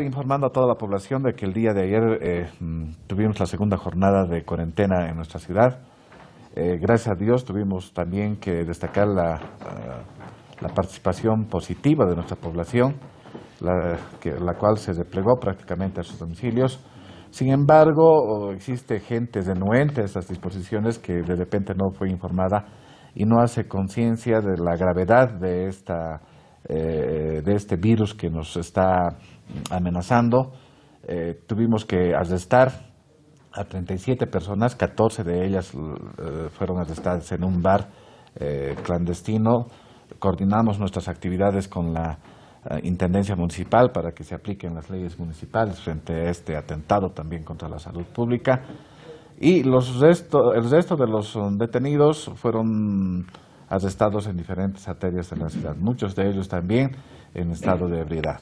Informando a toda la población de que el día de ayer eh, tuvimos la segunda jornada de cuarentena en nuestra ciudad. Eh, gracias a Dios tuvimos también que destacar eh, la, participación positiva de nuestra población, la, que, la cual se desplegó prácticamente a sus domicilios. Sin embargo, existe gente denuente a estas disposiciones que de repente no fue informada y no hace conciencia de la gravedad de esta eh, de este virus que nos está amenazando. Eh, tuvimos que arrestar a 37 personas, 14 de ellas eh, fueron arrestadas en un bar clandestino. Coordinamos nuestras actividades con la Intendencia Municipal para que se apliquen las leyes municipales frente a este atentado también contra la salud pública. Y los el resto de los um, detenidos fueron estado en diferentes arterias de la ciudad, muchos de ellos también en estado de ebriedad.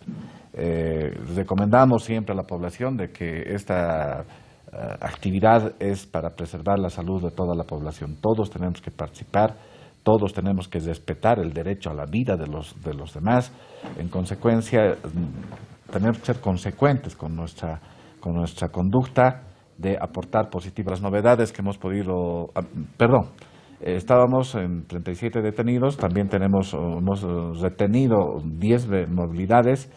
Eh, recomendamos siempre a la población de que esta eh, actividad es para preservar la salud de toda la población. Todos tenemos que participar, todos tenemos que respetar el derecho a la vida de los, de los demás. En consecuencia, mm, tenemos que ser consecuentes con nuestra, con nuestra conducta de aportar positivas novedades que hemos podido, ah, mm, perdón, estábamos en 37 detenidos, también tenemos, hemos retenido 10 movilidades,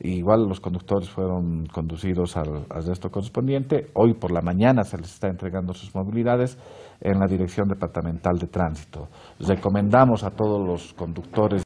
igual los conductores fueron conducidos al resto correspondiente, hoy por la mañana se les está entregando sus movilidades en la Dirección Departamental de Tránsito. Recomendamos a todos los conductores